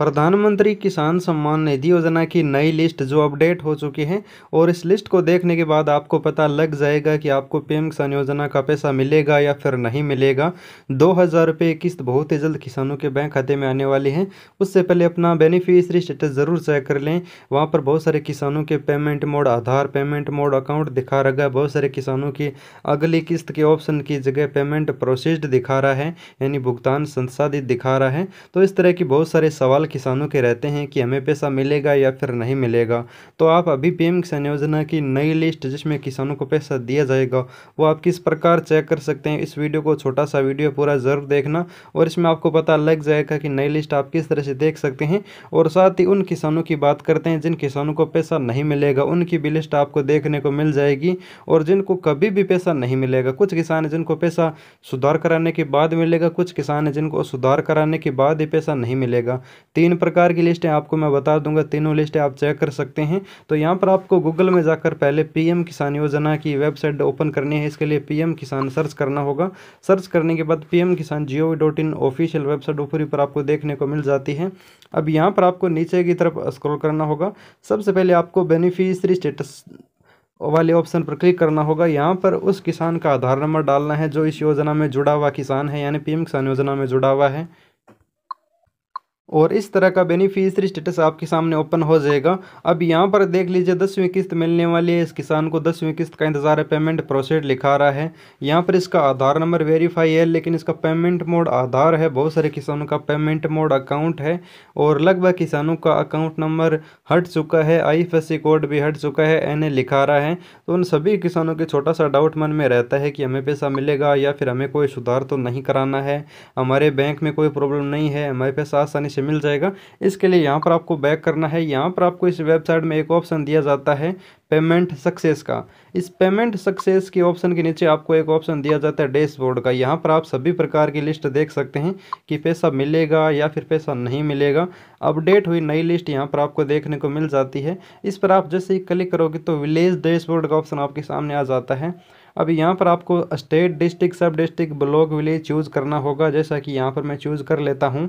प्रधानमंत्री किसान सम्मान निधि योजना की नई लिस्ट जो अपडेट हो चुकी है और इस लिस्ट को देखने के बाद आपको पता लग जाएगा कि आपको पीएम किसान योजना का पैसा मिलेगा या फिर नहीं मिलेगा दो हज़ार रुपये किस्त बहुत ही जल्द किसानों के बैंक खाते में आने वाली है उससे पहले अपना बेनिफिशरी स्टेटस ज़रूर चेक कर लें वहाँ पर बहुत सारे किसानों के payment mode Aadhaar payment mode account दिखा रहा है बहुत सारे किसानों की अगली किस्त के ऑप्शन की जगह पेमेंट प्रोसेस्ड दिखा रहा है यानी भुगतान संसाधित दिखा रहा है तो इस तरह की बहुत सारे सवाल किसानों के रहते हैं कि हमें पैसा मिलेगा या फिर नहीं मिलेगा तो आप अभी पीएम किसान योजना की नई लिस्ट जिसमें किसानों को पैसा दिया जाएगा वो आप किस प्रकार चेक कर सकते हैं इस वीडियो को छोटा सा वीडियो पूरा ज़रूर देखना और इसमें आपको पता लग जाएगा कि नई लिस्ट आप किस तरह से देख सकते हैं और साथ ही उन किसानों की बात करते हैं जिन किसानों को पैसा नहीं मिलेगा उनकी भी लिस्ट आपको देखने को मिल जाएगी और जिनको कभी भी पैसा नहीं मिलेगा कुछ किसान हैं जिनको पैसा सुधार कराने के बाद मिलेगा कुछ किसान हैं जिनको सुधार कराने के बाद ही पैसा नहीं मिलेगा तीन प्रकार की लिस्ट है आपको मैं बता दूंगा तीनों लिस्ट आप चेक कर सकते हैं तो यहाँ पर आपको गूगल में जाकर पहले पीएम किसान योजना की वेबसाइट ओपन करनी है इसके लिए पीएम किसान सर्च करना होगा सर्च करने के बाद पीएम किसान जी ऑफिशियल वेबसाइट ऊपर ऊपर आपको देखने को मिल जाती है अब यहाँ पर आपको नीचे की तरफ स्क्रॉल करना होगा सबसे पहले आपको बेनिफिशरी स्टेटस वाले ऑप्शन पर क्लिक करना होगा यहाँ पर उस किसान का आधार नंबर डालना है जो इस योजना में जुड़ा हुआ किसान है यानी पीएम किसान योजना में जुड़ा हुआ है और इस तरह का बेनिफिशरी स्टेटस आपके सामने ओपन हो जाएगा अब यहाँ पर देख लीजिए दसवीं किस्त मिलने वाली है इस किसान को दसवीं किस्त का इंतजार है पेमेंट प्रोसेड लिखा रहा है यहाँ पर इसका आधार नंबर वेरीफाई है लेकिन इसका पेमेंट मोड आधार है बहुत सारे किसानों का पेमेंट मोड अकाउंट है और लगभग किसानों का अकाउंट नंबर हट चुका है आई कोड भी हट चुका है एन लिखा रहा है तो उन सभी किसानों के छोटा सा डाउट मन में रहता है कि हमें पैसा मिलेगा या फिर हमें कोई सुधार तो नहीं कराना है हमारे बैंक में कोई प्रॉब्लम नहीं है हमारे पैसा आसानी से से मिल जाएगा इसके लिए यहाँ पर आपको बैक करना है यहाँ पर आपको इस वेबसाइट में एक ऑप्शन दिया जाता है पेमेंट सक्सेस का इस पेमेंट सक्सेस के ऑप्शन के नीचे आपको एक ऑप्शन दिया जाता है डैशबोर्ड का यहाँ पर आप सभी प्रकार की लिस्ट देख सकते हैं कि पैसा मिलेगा या फिर पैसा नहीं मिलेगा अपडेट हुई नई लिस्ट यहाँ पर आपको देखने को मिल जाती है इस पर आप जैसे ही क्लिक करोगे तो विलेज डैशबोर्ड का ऑप्शन आपके सामने आ जाता है अब यहाँ पर आपको state district sub district block village choose करना होगा जैसा कि यहाँ पर मैं चूज़ कर लेता हूँ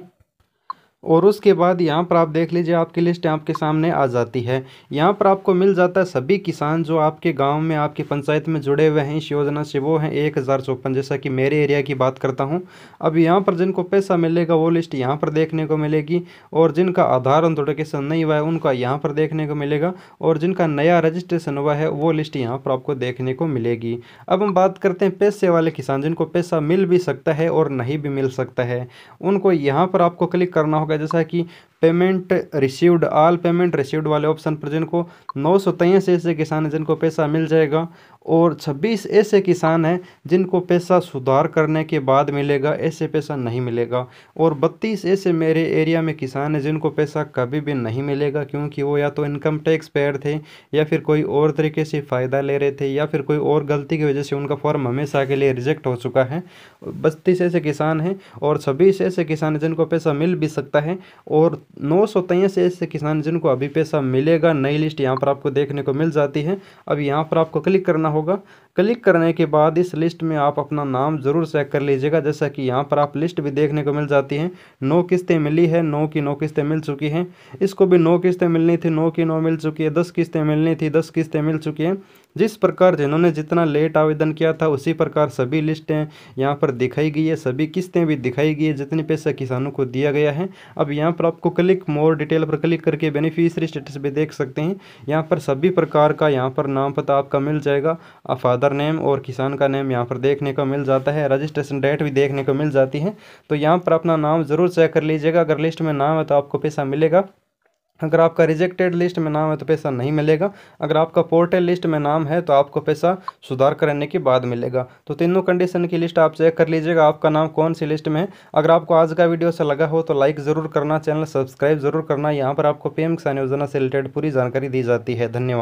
और उसके बाद यहाँ पर आप देख लीजिए आपकी लिस्ट आपके सामने आ जाती है यहाँ पर आपको मिल जाता है सभी किसान जो आपके गांव में आपकी पंचायत में जुड़े हुए हैं इस योजना से वो हैं एक हज़ार चौपन जैसा कि मेरे एरिया की बात करता हूँ अब यहाँ पर जिनको पैसा मिलेगा वो लिस्ट यहाँ पर देखने को मिलेगी और जिनका आधार नोटिफिकेशन नहीं हुआ है उनका यहाँ पर देखने को मिलेगा और जिनका नया रजिस्ट्रेशन हुआ है वो लिस्ट यहाँ पर आपको देखने को मिलेगी अब हम बात करते हैं पैसे वाले किसान जिनको पैसा मिल भी सकता है और नहीं भी मिल सकता है उनको यहाँ पर आपको क्लिक करना होगा vai dançar aqui, payment received all payment received वाले ऑप्शन पर जिनको नौ सौ तेईस ऐसे किसान हैं जिनको पैसा मिल जाएगा और छब्बीस ऐसे किसान हैं जिनको पैसा सुधार करने के बाद मिलेगा ऐसे पैसा नहीं मिलेगा और बत्तीस ऐसे मेरे एरिया में किसान हैं जिनको पैसा कभी भी नहीं मिलेगा क्योंकि वो या तो इनकम टैक्स पेयर थे या फिर कोई और तरीके से फ़ायदा ले रहे थे या फिर कोई और गलती की वजह से उनका फॉर्म हमेशा के लिए रिजेक्ट हो चुका है बत्तीस ऐसे किसान हैं और छब्बीस ऐसे किसान हैं जिनको पैसा मिल भी सकता है और नौ सौ तेईस ऐसे किसान जिनको अभी पैसा मिलेगा नई लिस्ट यहाँ पर आपको देखने को मिल जाती है अब यहाँ पर आपको क्लिक करना होगा क्लिक करने के बाद इस लिस्ट में आप अपना नाम ज़रूर चेक कर लीजिएगा जैसा कि यहाँ पर आप लिस्ट भी देखने को मिल जाती है नौ किस्तें मिली है नौ की नौ किस्तें मिल चुकी हैं इसको भी नौ किस्तें मिलनी थी नौ की नौ मिल चुकी है दस किस्तें मिलनी थी दस किस्तें मिल चुकी हैं जिस प्रकार जिन्होंने जितना लेट आवेदन किया था उसी प्रकार सभी लिस्टें यहाँ पर दिखाई गई है सभी किस्तें भी दिखाई गई है जितने पैसा किसानों को दिया गया है अब यहाँ पर आपको क्लिक मोर डिटेल पर क्लिक करके बेनिफिशरी स्टेटस भी देख सकते हैं यहाँ पर सभी प्रकार का यहाँ पर नाम पता आपका मिल जाएगा फादर नेम और किसान का नेम यहाँ पर देखने को मिल जाता है रजिस्ट्रेशन डेट भी देखने को मिल जाती है तो यहाँ पर अपना नाम ज़रूर चेक कर लीजिएगा अगर लिस्ट में नाम है तो आपको पैसा मिलेगा अगर आपका रिजेक्टेड लिस्ट में नाम है तो पैसा नहीं मिलेगा अगर आपका पोर्टल लिस्ट में नाम है तो आपको पैसा सुधार करने के बाद मिलेगा तो तीनों कंडीशन की लिस्ट आप चेक कर लीजिएगा आपका नाम कौन सी लिस्ट में है अगर आपको आज का वीडियो अच्छा लगा हो तो लाइक ज़रूर करना चैनल सब्सक्राइब ज़रूर करना यहाँ पर आपको पी एम किसान योजना से रिलेटेड पूरी जानकारी दी जाती है धन्यवाद